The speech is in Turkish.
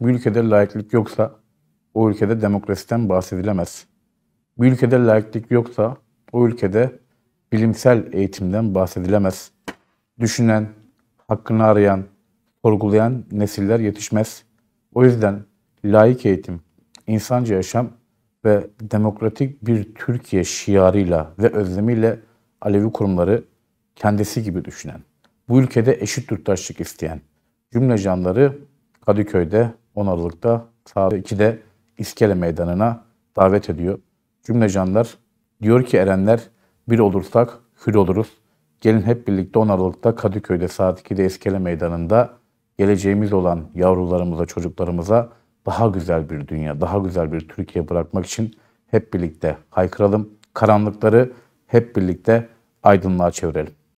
Bu ülkede laiklik yoksa o ülkede demokrasiden bahsedilemez. Bu ülkede laiklik yoksa o ülkede bilimsel eğitimden bahsedilemez. Düşünen, hakkını arayan, sorgulayan nesiller yetişmez. O yüzden laik eğitim, insancı yaşam ve demokratik bir Türkiye şiarıyla ve özlemiyle Alevi kurumları kendisi gibi düşünen, bu ülkede eşit yurttaşlık isteyen cümle canları Kadıköy'de 10 Aralık'ta saat 2'de İskele Meydanı'na davet ediyor. Cümle canlar diyor ki erenler bir olursak hür oluruz. Gelin hep birlikte 10 Aralık'ta Kadıköy'de saat 2'de İskele Meydanı'nda geleceğimiz olan yavrularımıza, çocuklarımıza daha güzel bir dünya, daha güzel bir Türkiye bırakmak için hep birlikte haykıralım. Karanlıkları hep birlikte aydınlığa çevirelim.